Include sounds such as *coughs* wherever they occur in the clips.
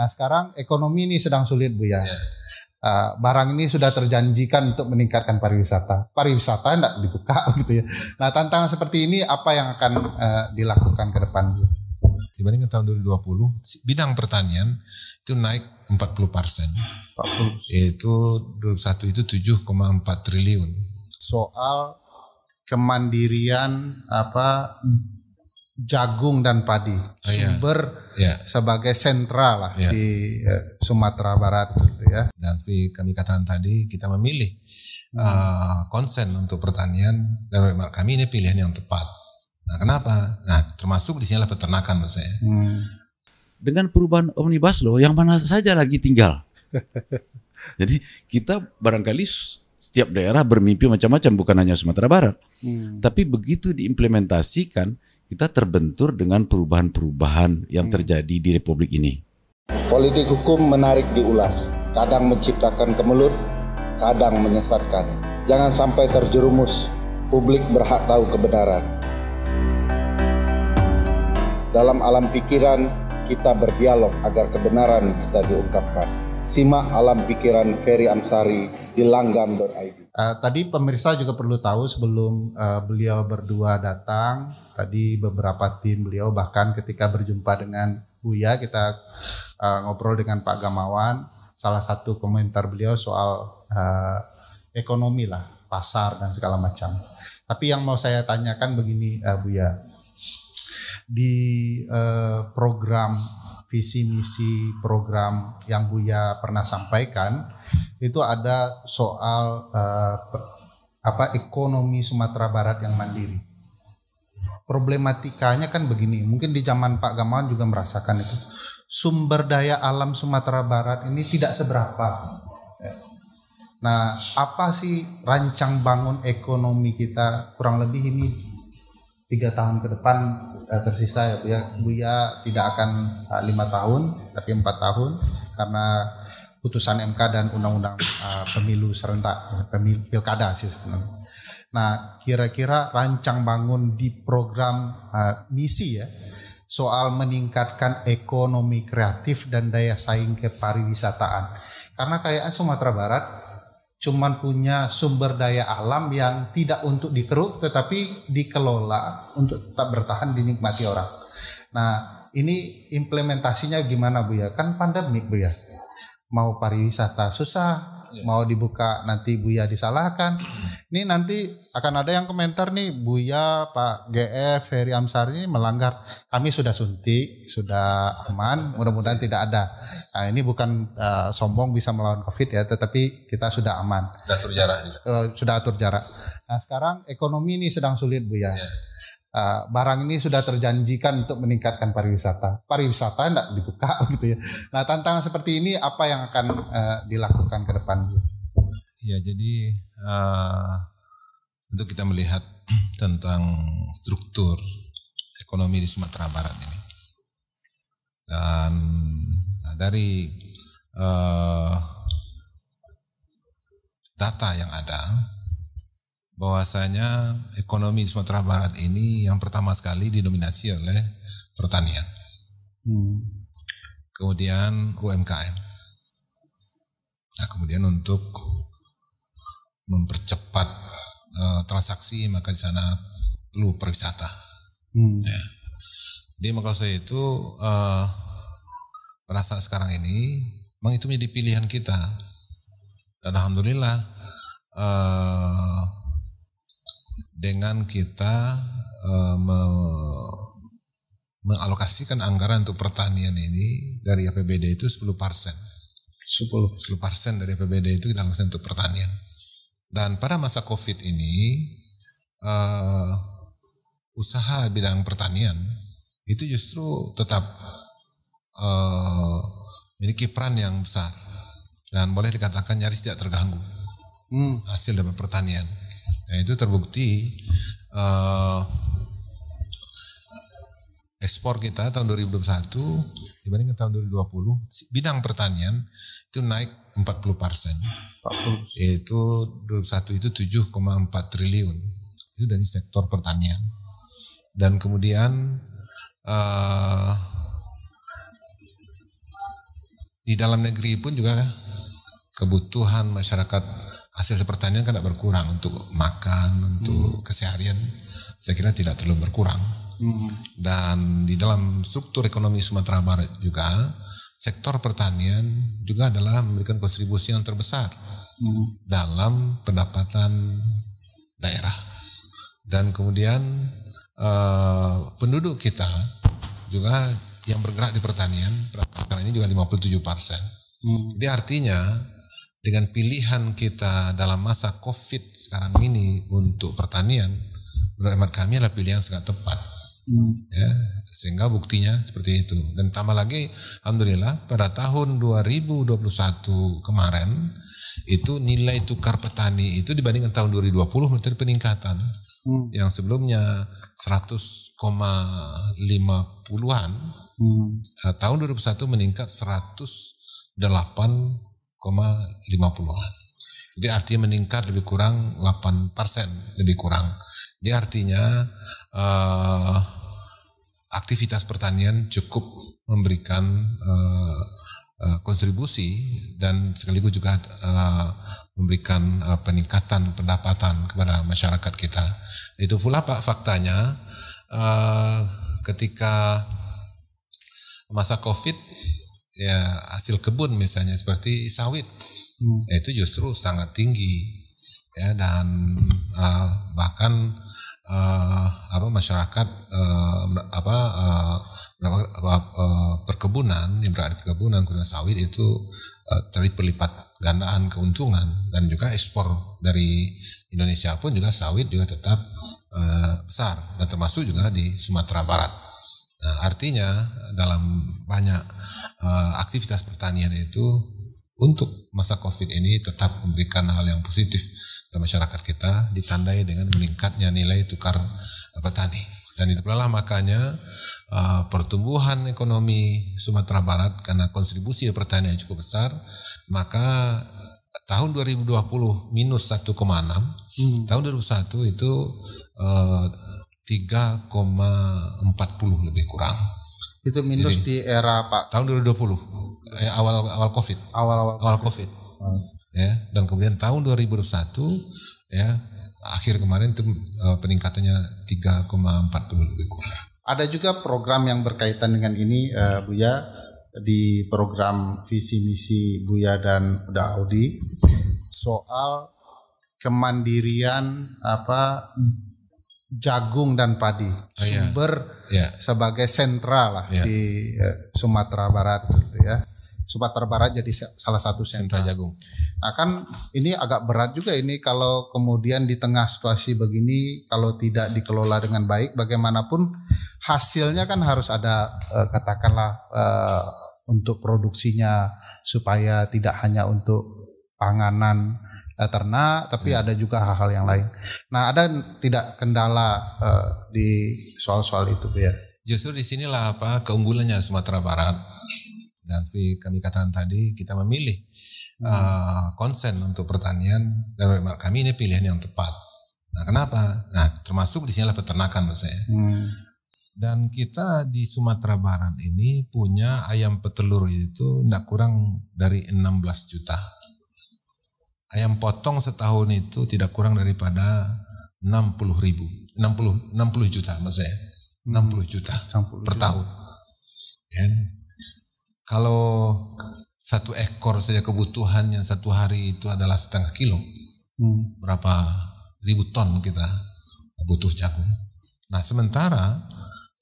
Nah, sekarang ekonomi ini sedang sulit Bu ya. Yes. Iya. Uh, ah, barang ini sudah terjanjikan untuk meningkatkan pariwisata. Pariwisata tidak dibuka *laughs* gitu ya. Nah tantangan seperti ini apa yang akan uh, dilakukan ke depan? bu Dibandingkan tahun 2020, bidang pertanian itu naik 40 persen. itu 2021 itu 7,4 triliun. Soal kemandirian apa jagung dan padi oh, iya. sumber Iya. sebagai sentral lah iya. di eh, Sumatera Barat gitu ya. Dan seperti kami katakan tadi kita memilih hmm. uh, konsen untuk pertanian dan kami ini pilihan yang tepat. Nah kenapa? Nah termasuk di sini adalah peternakan maksudnya. Hmm. Dengan perubahan omnibus loh yang mana saja lagi tinggal. *laughs* Jadi kita barangkali setiap daerah bermimpi macam-macam bukan hanya Sumatera Barat. Hmm. Tapi begitu diimplementasikan kita terbentur dengan perubahan-perubahan yang hmm. terjadi di republik ini. Politik hukum menarik diulas, kadang menciptakan kemelut, kadang menyesatkan. Jangan sampai terjerumus. Publik berhak tahu kebenaran. Dalam alam pikiran, kita berdialog agar kebenaran bisa diungkapkan. Simak alam pikiran Ferry Amsari di langgam.id uh, tadi pemirsa juga perlu tahu sebelum uh, beliau berdua datang, tadi beberapa tim beliau bahkan ketika berjumpa dengan Buya kita uh, ngobrol dengan Pak Gamawan, salah satu komentar beliau soal uh, ekonomi lah, pasar dan segala macam. Tapi yang mau saya tanyakan begini uh, Buya, di uh, program visi misi program yang Buya pernah sampaikan itu ada soal uh, apa ekonomi Sumatera Barat yang mandiri. Problematikanya kan begini, mungkin di zaman Pak Gamawan juga merasakan itu. Sumber daya alam Sumatera Barat ini tidak seberapa. Nah, apa sih rancang bangun ekonomi kita kurang lebih ini tiga tahun ke depan uh, tersisa ya Buya. Buya tidak akan eh, lima uh, tahun tapi empat tahun karena putusan MK dan undang-undang uh, pemilu serentak pemilu pilkada sih sebenarnya. Nah, kira-kira rancang bangun di program uh, misi ya soal meningkatkan ekonomi kreatif dan daya saing kepariwisataan. Karena kayaknya Sumatera Barat cuman punya sumber daya alam yang tidak untuk dikeruk tetapi dikelola untuk tetap bertahan dinikmati orang. Nah, ini implementasinya gimana Bu ya? Kan pandemik Bu ya. Mau pariwisata susah, yeah. mau dibuka nanti Buya disalahkan. Ini nanti akan ada yang komentar nih Buya, Pak GF, Ferry Amsari melanggar. Kami sudah suntik, sudah aman, mudah-mudahan tidak ada. Nah, ini bukan uh, sombong bisa melawan Covid ya, tetapi kita sudah aman. Sudah atur jarak. Uh, sudah atur jarak. Nah, sekarang ekonomi ini sedang sulit Buya. Yeah Eh, barang ini sudah terjanjikan untuk meningkatkan pariwisata. Pariwisata tidak dibuka *laughs* gitu ya. Nah tantangan seperti ini apa yang akan uh, dilakukan ke depan? Ya jadi uh, untuk kita melihat *clears throat* tentang struktur ekonomi di Sumatera Barat ini dan nah, dari uh, data yang ada bahwasanya ekonomi Sumatera Barat ini yang pertama sekali didominasi oleh pertanian. Hmm. Kemudian UMKM. Nah, kemudian untuk mempercepat uh, transaksi maka di sana perlu perwisata. Hmm. Ya. Jadi maka saya itu uh, eh, merasa sekarang ini memang itu menjadi pilihan kita. Dan alhamdulillah uh, dengan kita e, me, mengalokasikan anggaran untuk pertanian ini dari APBD itu 10 persen. 10 persen dari APBD itu kita langsung untuk pertanian. Dan pada masa COVID ini, uh, usaha bidang pertanian itu justru tetap uh, memiliki peran yang besar dan boleh dikatakan nyaris tidak terganggu hmm. hasil dari pertanian dan nah, itu terbukti uh, ekspor kita tahun 2021 dibandingkan tahun 2020 bidang pertanian itu naik 40 persen Itu 2021 itu 7,4 triliun itu dari sektor pertanian dan kemudian uh, di dalam negeri pun juga kebutuhan masyarakat hasil pertanian kan tidak berkurang untuk makan untuk hmm. keseharian saya kira tidak terlalu berkurang hmm. dan di dalam struktur ekonomi Sumatera Barat juga sektor pertanian juga adalah memberikan kontribusi yang terbesar hmm. dalam pendapatan daerah dan kemudian eh, penduduk kita juga yang bergerak di pertanian karena ini juga 57 persen hmm. jadi artinya dengan pilihan kita dalam masa COVID sekarang ini untuk pertanian, menurut hemat kami adalah pilihan sangat tepat. Hmm. Ya, sehingga buktinya seperti itu. Dan tambah lagi, alhamdulillah pada tahun 2021 kemarin itu nilai tukar petani itu dibandingkan tahun 2020 menjadi peningkatan. Hmm. Yang sebelumnya 100,50-an hmm. tahun 2021 meningkat 108 50-an. Jadi artinya meningkat lebih kurang 8 persen lebih kurang. Jadi artinya uh, aktivitas pertanian cukup memberikan uh, uh, kontribusi dan sekaligus juga uh, memberikan uh, peningkatan pendapatan kepada masyarakat kita. Itu pula pak faktanya uh, ketika masa COVID ya hasil kebun misalnya seperti sawit hmm. Ya, itu justru sangat tinggi ya dan uh, bahkan uh, apa masyarakat uh, apa uh, uh, perkebunan yang berada di perkebunan guna sawit itu uh, terlipat gandaan keuntungan dan juga ekspor dari Indonesia pun juga sawit juga tetap uh, besar dan termasuk juga di Sumatera Barat. Nah, artinya dalam banyak uh, aktivitas pertanian itu untuk masa COVID ini tetap memberikan hal yang positif ke masyarakat kita ditandai dengan meningkatnya nilai tukar eh, petani. Dan itulah makanya uh, pertumbuhan ekonomi Sumatera Barat karena kontribusi pertanian cukup besar, maka tahun 2020 minus 1,6, hmm. tahun 2021 itu uh, 3,40 lebih kurang itu minus Jadi, di era Pak tahun 2020 eh, awal awal Covid. Awal awal, awal Covid. COVID. Hmm. Ya, dan kemudian tahun 2021 ya akhir kemarin itu uh, peningkatannya 3,40 lebih kurang. Ada juga program yang berkaitan dengan ini uh, Buya di program visi misi Buya dan Daudi soal kemandirian apa jagung dan padi oh, iya. sumber iya. sebagai sentral lah iya. di eh, Sumatera Barat gitu ya Sumatera Barat jadi salah satu sentra. jagung. Nah kan ini agak berat juga ini kalau kemudian di tengah situasi begini kalau tidak dikelola dengan baik bagaimanapun hasilnya kan harus ada eh, katakanlah eh, untuk produksinya supaya tidak hanya untuk panganan ternak, tapi hmm. ada juga hal-hal yang lain. Nah, ada tidak kendala uh, di soal-soal itu ya? Justru di sinilah apa keunggulannya Sumatera Barat dan seperti kami katakan tadi kita memilih uh, konsen untuk pertanian dan kami ini pilihan yang tepat. Nah, kenapa? Nah, termasuk di sinilah peternakan maksudnya. Hmm. Dan kita di Sumatera Barat ini punya ayam petelur itu tidak kurang dari 16 juta. Ayam potong setahun itu tidak kurang daripada 60 ribu. 60, 60 juta maksudnya 60 hmm. juta 60 per juta. tahun. Ya. Kalau satu ekor saja kebutuhannya satu hari itu adalah setengah kilo. Hmm. Berapa ribu ton kita butuh jagung. Nah sementara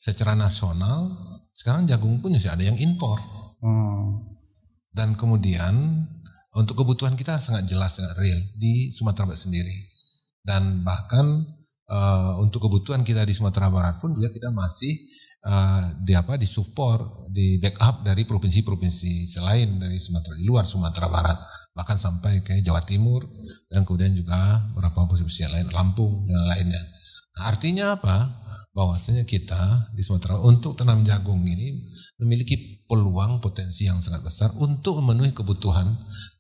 secara nasional sekarang jagung pun masih ada yang impor. Hmm. Dan kemudian untuk kebutuhan kita sangat jelas sangat real di Sumatera Barat sendiri dan bahkan uh, untuk kebutuhan kita di Sumatera Barat pun juga kita masih uh, di apa di support, di backup dari provinsi-provinsi selain dari Sumatera di luar Sumatera Barat bahkan sampai ke Jawa Timur dan kemudian juga beberapa provinsi lain Lampung dan lainnya nah, artinya apa bahwasanya kita di Sumatera untuk tanam jagung ini memiliki peluang potensi yang sangat besar untuk memenuhi kebutuhan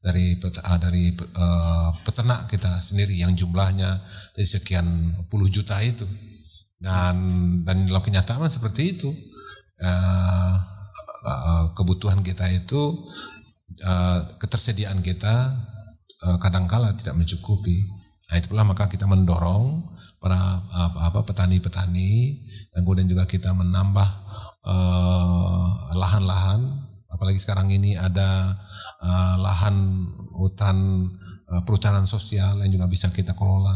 dari uh, dari uh, peternak kita sendiri yang jumlahnya dari sekian puluh juta itu dan dan dalam kenyataan seperti itu uh, uh, kebutuhan kita itu uh, ketersediaan kita uh, kadangkala tidak mencukupi nah itulah maka kita mendorong para apa, apa petani-petani dan kemudian juga kita menambah lahan-lahan uh, lahan -lahan apalagi sekarang ini ada uh, lahan hutan uh, eh, perhutanan sosial yang juga bisa kita kelola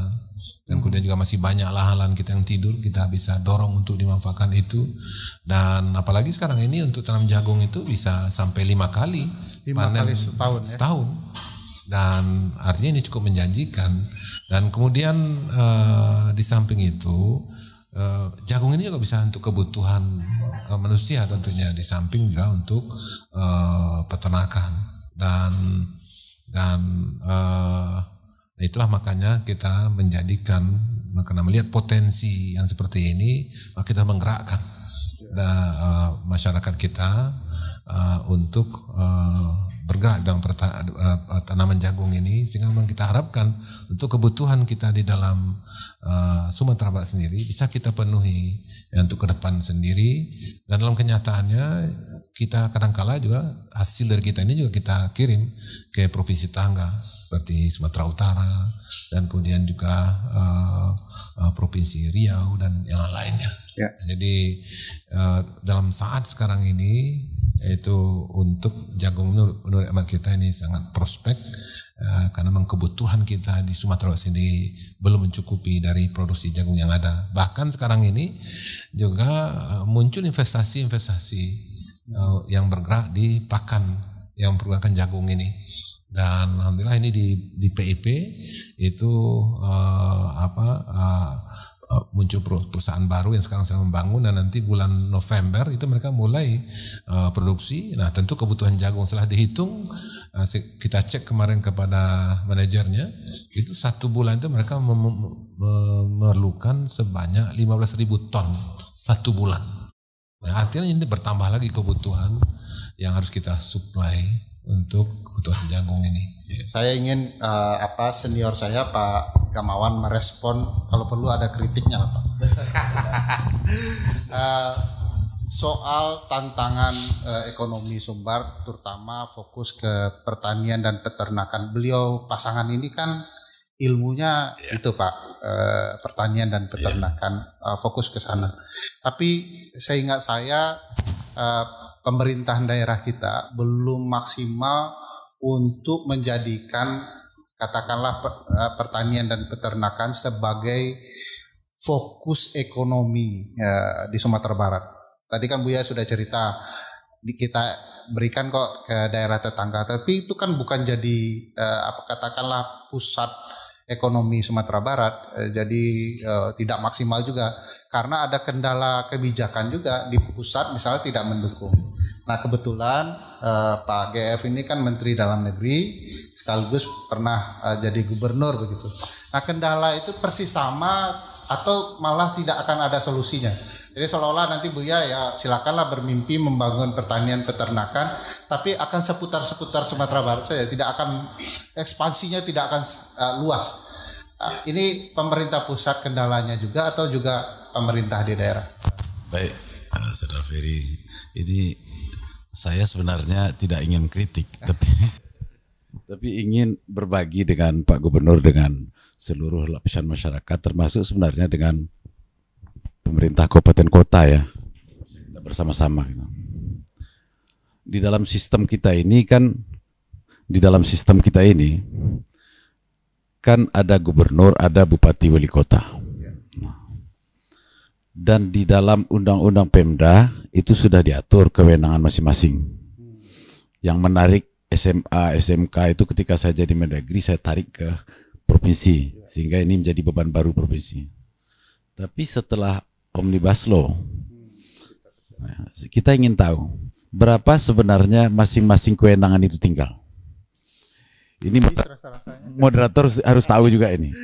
dan hmm. kemudian juga masih banyak lahan-lahan kita yang tidur kita bisa dorong untuk dimanfaatkan itu dan apalagi sekarang ini untuk tanam jagung itu bisa sampai lima kali lima panen kali setahun, ya? dan artinya ini cukup menjanjikan dan kemudian uh, di samping itu uh, jagung ini juga bisa untuk kebutuhan Eh, manusia tentunya di samping juga untuk uh, peternakan dan dan uh, itulah makanya kita menjadikan karena melihat potensi yang seperti ini kita menggerakkan uh, masyarakat kita uh, untuk uh, bergerak dalam tanaman jagung ini sehingga memang kita harapkan untuk kebutuhan kita di dalam uh, Sumatera Barat sendiri bisa kita penuhi ya, untuk ke depan sendiri dan dalam kenyataannya kita kadangkala juga hasil dari kita ini juga kita kirim ke provinsi tangga seperti Sumatera Utara dan kemudian juga uh, uh, provinsi Riau dan yang lainnya. Ya. Jadi uh, dalam saat sekarang ini yaitu untuk jagung menurut, menurut kita ini sangat prospek uh, karena memang kebutuhan kita di Sumatera sendiri belum mencukupi dari produksi jagung yang ada. Bahkan sekarang ini juga eh, muncul investasi-investasi eh, yang bergerak di pakan yang menggunakan jagung ini. Dan alhamdulillah ini di di PIP itu uh, apa uh, Eh, muncul perusahaan baru yang sekarang sedang membangun dan nanti bulan November itu mereka mulai uh, produksi. Nah, tentu kebutuhan jagung setelah dihitung uh, kita cek kemarin kepada manajernya itu satu bulan itu mereka memerlukan sebanyak ribu ton satu bulan. Nah, artinya ini bertambah lagi kebutuhan yang harus kita supply untuk kebutuhan jagung ini. Saya ingin uh, apa senior saya Pak Gamawan merespon kalau perlu ada kritiknya Pak. uh, *laughs* soal tantangan uh, ekonomi Sumbar terutama fokus ke pertanian dan peternakan. Beliau pasangan ini kan ilmunya yeah. itu Pak uh, pertanian dan iya. peternakan yeah. uh, fokus ke sana. Tapi saya ingat saya uh, pemerintahan daerah kita belum maksimal untuk menjadikan katakanlah eh, pertanian dan peternakan sebagai fokus ekonomi ya, di Sumatera Barat. Tadi kan Buya sudah cerita kita berikan kok ke daerah tetangga, tapi itu kan bukan jadi eh, apa katakanlah pusat ekonomi Sumatera Barat, jadi tidak maksimal juga karena ada kendala kebijakan juga di pusat misalnya tidak mendukung. Nah kebetulan eh, Pak GF ini kan Menteri Dalam Negeri sekaligus pernah uh, jadi gubernur begitu. Nah kendala itu persis sama atau malah tidak akan ada solusinya. Jadi seolah-olah nanti Buya ya silakanlah bermimpi membangun pertanian peternakan, tapi akan seputar-seputar Sumatera Barat saja, tidak akan ekspansinya tidak akan uh, luas. Uh, ini pemerintah pusat kendalanya juga atau juga pemerintah di daerah? Baik, Saudara Ferry, ini saya sebenarnya tidak ingin kritik, ah. tapi *laughs* tapi ingin berbagi dengan Pak Gubernur dengan seluruh lapisan masyarakat, termasuk sebenarnya dengan pemerintah kabupaten kota ya, bersama-sama. Gitu. Di dalam sistem kita ini kan, di dalam sistem kita ini kan ada gubernur, ada bupati, wali kota dan di dalam undang-undang Pemda itu sudah diatur kewenangan masing-masing. Yang menarik SMA, SMK itu ketika saya jadi mendagri saya tarik ke provinsi sehingga ini menjadi beban baru provinsi. Tapi setelah Omnibus Law nah, kita ingin tahu berapa sebenarnya masing-masing kewenangan itu tinggal. Ini moderator harus tahu juga ini.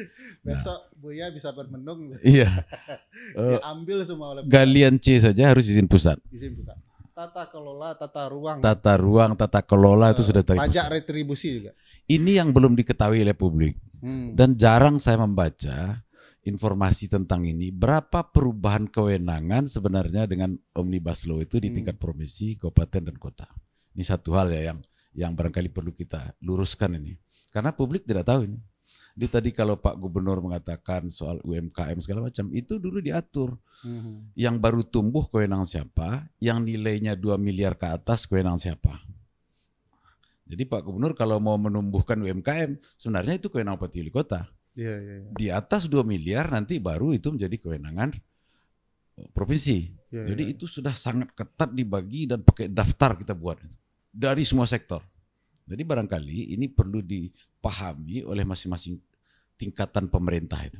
Nah Buya bisa bermenung. Iya. *laughs* Diambil eh, semua oleh Galian C saja harus izin pusat. Izin pusat. Tata kelola, tata ruang. Tata ruang, tata kelola itu sudah dari pajak retribusi juga. Ini yang belum diketahui oleh publik. Hmm. Dan jarang saya membaca informasi tentang ini berapa perubahan kewenangan sebenarnya dengan omnibus law itu di hmm. tingkat provinsi, kabupaten dan kota. Ini satu hal ya yang yang barangkali perlu kita luruskan ini. Karena publik tidak tahu ini. Dia tadi kalau Pak Gubernur mengatakan soal UMKM segala macam, itu dulu diatur. Hmm. Yang baru tumbuh kewenangan siapa, yang nilainya 2 miliar ke atas kewenangan siapa. Jadi Pak Gubernur kalau mau menumbuhkan UMKM, sebenarnya itu kewenangan Pati Wali Kota. yeah, yeah, yeah. Di atas 2 miliar nanti baru itu menjadi kewenangan eh, provinsi. yeah, Jadi iya. itu sudah sangat ketat dibagi dan pakai daftar kita buat dari semua sektor. Jadi barangkali ini perlu dipahami oleh masing-masing tingkatan pemerintah itu.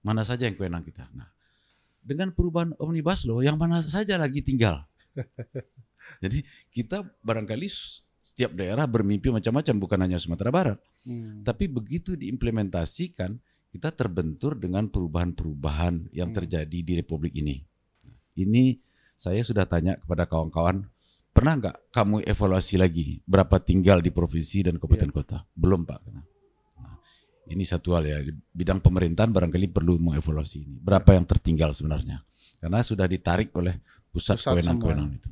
Mana saja yang kewenangan kita. Nah, dengan perubahan omnibus law yang mana saja lagi tinggal. *laughs* Jadi kita barangkali setiap daerah bermimpi macam-macam bukan hanya Sumatera Barat. Hmm. Tapi begitu diimplementasikan kita terbentur dengan perubahan-perubahan yang hmm. terjadi di republik ini. Nah, ini saya sudah tanya kepada kawan-kawan, pernah nggak kamu evaluasi lagi berapa tinggal di provinsi dan kabupaten yeah. kota? Belum Pak. Ini satu hal ya, bidang pemerintahan barangkali perlu mengevaluasi ini. Berapa yang tertinggal sebenarnya? Karena sudah ditarik oleh pusat kewenangan-kewenangan itu.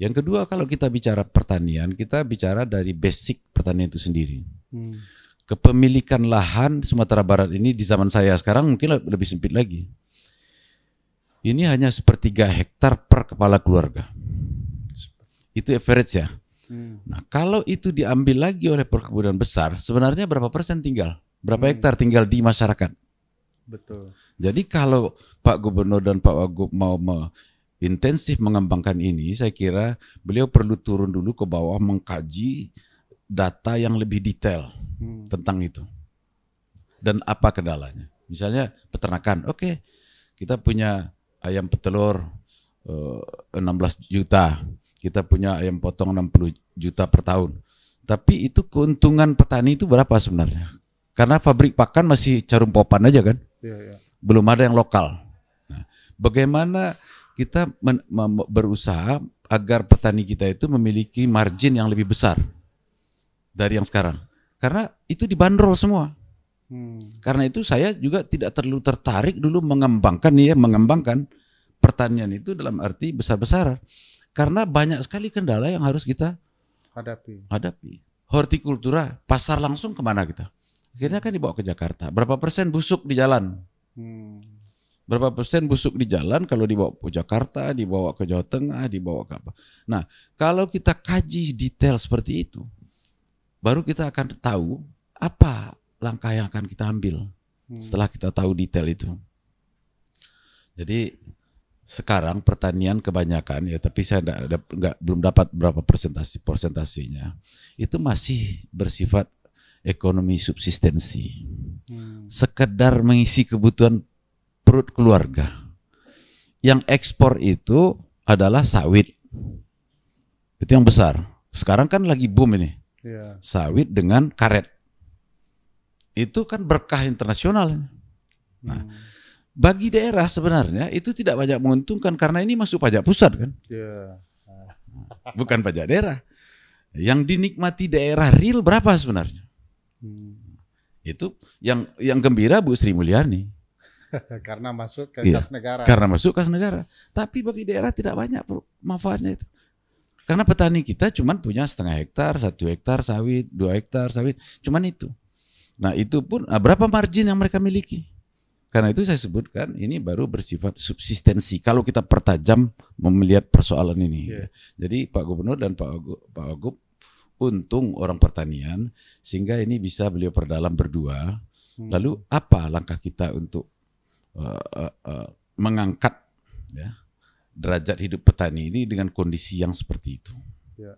Yang kedua, kalau kita bicara pertanian, kita bicara dari basic pertanian itu sendiri. Hmm. Kepemilikan lahan Sumatera Barat ini di zaman saya sekarang mungkin lebih sempit lagi. Ini hanya sepertiga hektar per kepala keluarga. Itu average ya. Hmm. Nah, kalau itu diambil lagi oleh perkebunan besar, sebenarnya berapa persen tinggal? Berapa hmm. hektar tinggal di masyarakat? Betul. Jadi kalau Pak Gubernur dan Pak Wagub mau me intensif mengembangkan ini, saya kira beliau perlu turun dulu ke bawah mengkaji data yang lebih detail hmm. tentang itu. Dan apa kendalanya? Misalnya peternakan, oke, okay, kita punya ayam petelur 16 eh, juta, kita punya ayam potong 60 juta per tahun. Tapi itu keuntungan petani itu berapa sebenarnya? Karena pabrik pakan masih carum popan aja kan. Ya, ya. Belum ada yang lokal. Nah, bagaimana kita berusaha agar petani kita itu memiliki margin yang lebih besar dari yang sekarang. Karena itu dibanderol semua. Hmm. Karena itu saya juga tidak terlalu tertarik dulu mengembangkan ya mengembangkan pertanian itu dalam arti besar besar Karena banyak sekali kendala yang harus kita hadapi. Hadapi. Hortikultura, pasar langsung kemana kita? Akhirnya kan dibawa ke Jakarta. Berapa persen busuk di jalan? Hmm. Berapa persen busuk di jalan kalau dibawa ke Jakarta, dibawa ke Jawa Tengah, dibawa ke apa? Nah, kalau kita kaji detail seperti itu, baru kita akan tahu apa langkah yang akan kita ambil hmm. setelah kita tahu detail itu. Jadi sekarang pertanian kebanyakan ya tapi saya enggak, enggak, belum dapat berapa persentasi persentasinya itu masih bersifat ekonomi subsistensi. sekadar hmm. Sekedar mengisi kebutuhan perut keluarga. Yang ekspor itu adalah sawit. Itu yang besar. Sekarang kan lagi boom ini. Iya. Sawit dengan karet. Itu kan berkah internasional. Nah, hmm. bagi daerah sebenarnya itu tidak banyak menguntungkan karena ini masuk pajak pusat kan. Iya. Bukan pajak daerah. Yang dinikmati daerah real berapa sebenarnya? Itu yang yang gembira Bu Sri Mulyani. *laughs* karena masuk ke iya, kas negara. Karena masuk kas negara. Tapi bagi daerah tidak banyak manfaatnya itu. Karena petani kita cuma punya setengah hektar, satu hektar sawit, dua hektar sawit, cuma itu. Nah itu pun ah, berapa margin yang mereka miliki? Karena itu saya sebutkan ini baru bersifat subsistensi. Kalau kita pertajam melihat persoalan ini, yeah. jadi Pak Gubernur dan Pak Agup, Pak untung orang pertanian sehingga ini bisa beliau perdalam berdua. Hmm. Lalu apa langkah kita untuk uh, uh, uh, mengangkat ya, derajat hidup petani ini dengan kondisi yang seperti itu? Ya.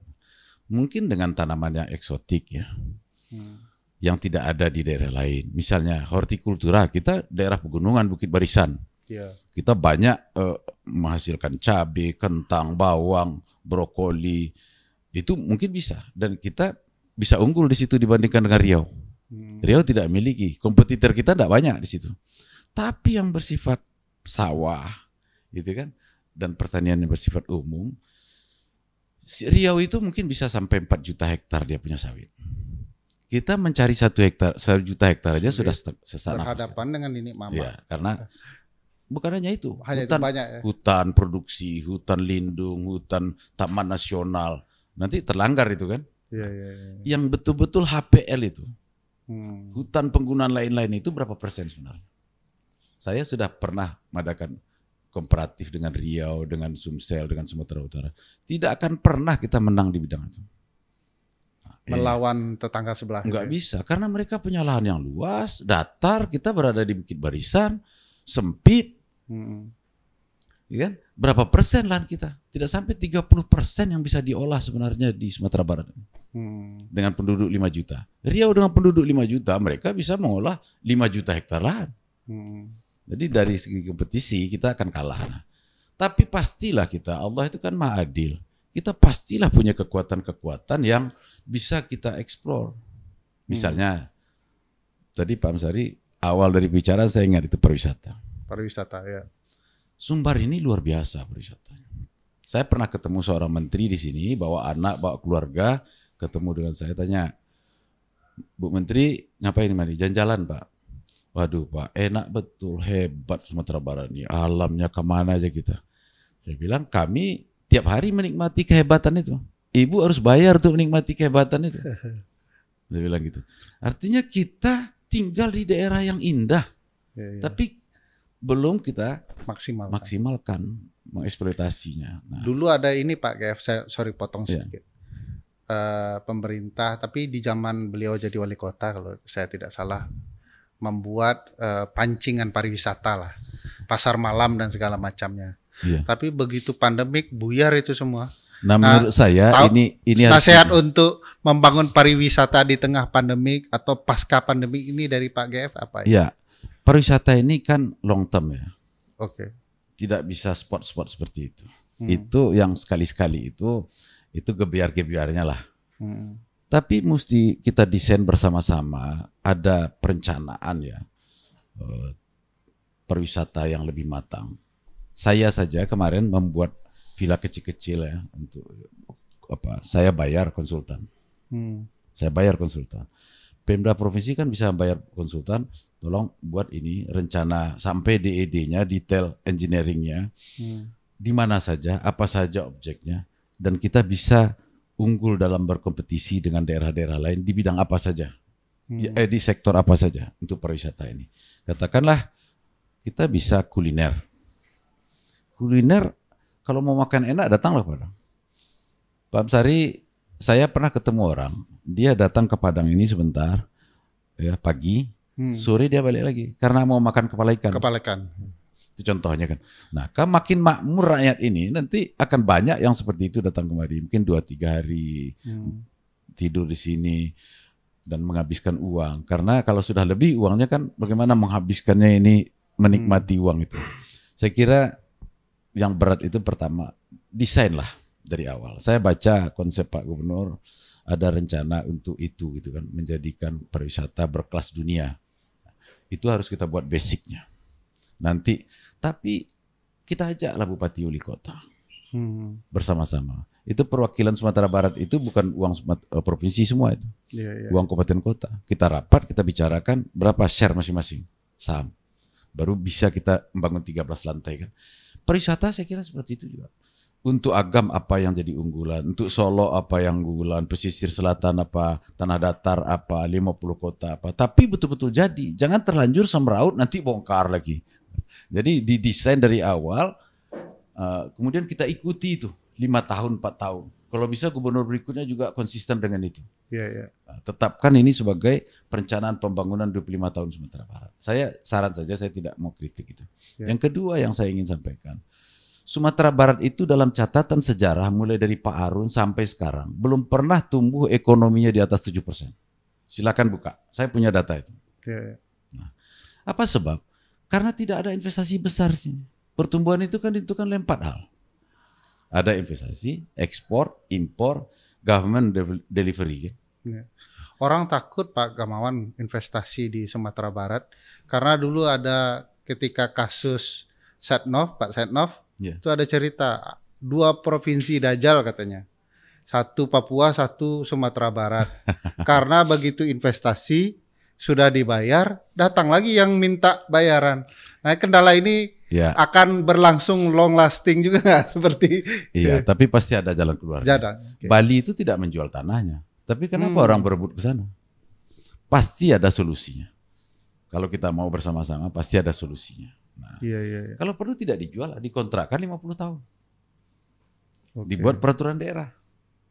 Mungkin dengan tanaman yang eksotik ya, hmm. yang tidak ada di daerah lain. Misalnya hortikultura kita daerah pegunungan Bukit Barisan. ya. Kita banyak uh, menghasilkan cabai, kentang, bawang, brokoli, itu mungkin bisa dan kita bisa unggul di situ dibandingkan dengan Riau. Hmm. Riau tidak memiliki kompetitor kita tidak banyak di situ. Tapi yang bersifat sawah, gitu kan, dan pertanian yang bersifat umum, Riau itu mungkin bisa sampai 4 juta hektar dia punya sawit. Kita mencari satu hektar, satu juta hektar aja sudah iya. sesat Berhadapan dengan ini mama. Ya, karena bukan hanya itu, hanya hutan, itu banyak, ya? hutan produksi, hutan lindung, hutan taman nasional, nanti terlanggar itu kan. Ya, ya, ya. Yang betul-betul HPL itu, hmm. hutan penggunaan lain-lain itu berapa persen sebenarnya? Saya sudah pernah mengadakan komparatif dengan Riau, dengan Sumsel, dengan Sumatera Utara. Tidak akan pernah kita menang di bidang itu. Nah, iya. Melawan eh, tetangga sebelah. Enggak ya? bisa, karena mereka punya lahan yang luas, datar, kita berada di bukit barisan, sempit. Hmm. Ya kan? Berapa persen lahan kita? Tidak sampai 30 persen yang bisa diolah sebenarnya di Sumatera Barat. Hmm. Dengan penduduk 5 juta. Riau dengan penduduk 5 juta, mereka bisa mengolah 5 juta hektar lahan. Hmm. Jadi dari segi kompetisi kita akan kalah. Nah, tapi pastilah kita, Allah itu kan maha adil. Kita pastilah punya kekuatan-kekuatan yang bisa kita eksplor. Hmm. Misalnya, hmm. tadi Pak Amsari awal dari bicara saya ingat itu pariwisata. Pariwisata ya. Sumbar ini luar biasa perwisatanya. Saya pernah ketemu seorang menteri di sini, bawa anak, bawa keluarga, ketemu dengan saya tanya, Bu Menteri ngapain mandi? Jalan-jalan Pak. Waduh Pak, enak betul, hebat Sumatera Barat ini, alamnya kemana aja kita. Saya bilang kami tiap hari menikmati kehebatan itu. Ibu harus bayar untuk menikmati kehebatan itu. Saya bilang gitu. Artinya kita tinggal di daerah yang indah, ya, ya. tapi belum kita maksimalkan, maksimalkan mengeksploitasinya. Nah. Dulu ada ini Pak GF, saya sorry potong iya. sedikit. Yeah. Uh, pemerintah, tapi di zaman beliau jadi wali kota kalau saya tidak salah membuat uh, pancingan pariwisata lah, pasar malam dan segala macamnya. Yeah. Tapi begitu pandemik buyar itu semua. Nah, nah menurut saya tahu, ini ini nasihat untuk membangun pariwisata di tengah pandemik atau pasca pandemik ini dari Pak GF apa ya? ya pariwisata ini kan long term ya. Oke. Okay. Tidak bisa spot-spot seperti itu. Hmm. Itu yang sekali-sekali itu itu gebiar-gebiarnya lah. Hmm. Tapi mesti kita desain bersama-sama ada perencanaan ya eh, perwisata yang lebih matang. Saya saja kemarin membuat villa kecil-kecil ya untuk apa? Saya bayar konsultan. Hmm. Saya bayar konsultan Pemda provinsi kan bisa bayar konsultan, tolong buat ini rencana sampai DED-nya, detail engineering-nya, hmm. di mana saja, apa saja objeknya, dan kita bisa unggul dalam berkompetisi dengan daerah-daerah lain di bidang apa saja, hmm. Ya, eh, di sektor apa saja untuk pariwisata ini. Katakanlah kita bisa kuliner. Kuliner kalau mau makan enak datanglah Padang. Pak Sari, saya pernah ketemu orang dia datang ke Padang ini sebentar ya pagi hmm. sore dia balik lagi karena mau makan kepala ikan kepala ikan itu contohnya kan nah kan makin makmur rakyat ini nanti akan banyak yang seperti itu datang kemari mungkin dua tiga hari hmm. tidur di sini dan menghabiskan uang karena kalau sudah lebih uangnya kan bagaimana menghabiskannya ini menikmati hmm. uang itu saya kira yang berat itu pertama desain lah dari awal saya baca konsep Pak Gubernur ada rencana untuk itu gitu kan menjadikan pariwisata berkelas dunia. Itu harus kita buat basicnya. Nanti tapi kita ajaklah bupati wali kota hmm. bersama-sama. Itu perwakilan Sumatera Barat itu bukan uang Sumat, eh, provinsi semua itu, ya, ya. uang kabupaten kota. Kita rapat, kita bicarakan berapa share masing-masing saham, baru bisa kita membangun 13 lantai kan. Pariwisata saya kira seperti itu juga untuk agam apa yang jadi unggulan, untuk Solo apa yang unggulan, pesisir selatan apa, tanah datar apa, 50 kota apa. Tapi betul-betul jadi, jangan terlanjur semeraut nanti bongkar lagi. Jadi didesain dari awal, eh, kemudian kita ikuti itu lima tahun, empat tahun. Kalau bisa gubernur berikutnya juga konsisten dengan itu. Ya, ya. Tetapkan ini sebagai perencanaan pembangunan 25 tahun Sumatera Barat. Saya saran saja, saya tidak mau kritik itu. Ya. Yang kedua yang saya ingin sampaikan, Sumatera Barat itu dalam catatan sejarah mulai dari Pak Arun sampai sekarang belum pernah tumbuh ekonominya di atas 7%. Silakan buka. Saya punya data itu. Nah, apa sebab? Karena tidak ada investasi besar sini. Pertumbuhan itu kan ditentukan oleh empat hal. Ada investasi, ekspor, impor, government delivery. Ya. Iya. Orang takut Pak Gamawan investasi di Sumatera Barat karena dulu ada ketika kasus Setnov, Pak Setnov, Yeah. Itu ada cerita dua provinsi dajal katanya. Satu Papua, satu Sumatera Barat. *laughs* Karena begitu investasi sudah dibayar, datang lagi yang minta bayaran. Nah, kendala ini ya. akan berlangsung long lasting juga nggak *laughs* seperti Iya, tapi pasti ada jalan keluar. Jalan. Okay. Bali itu tidak menjual tanahnya. Tapi kenapa hmm. orang berebut ke sana? Pasti ada solusinya. Kalau kita mau bersama-sama pasti ada solusinya. Nah, iya, iya, iya. Kalau perlu tidak dijual, dikontrakkan 50 tahun. Okay. Dibuat peraturan daerah.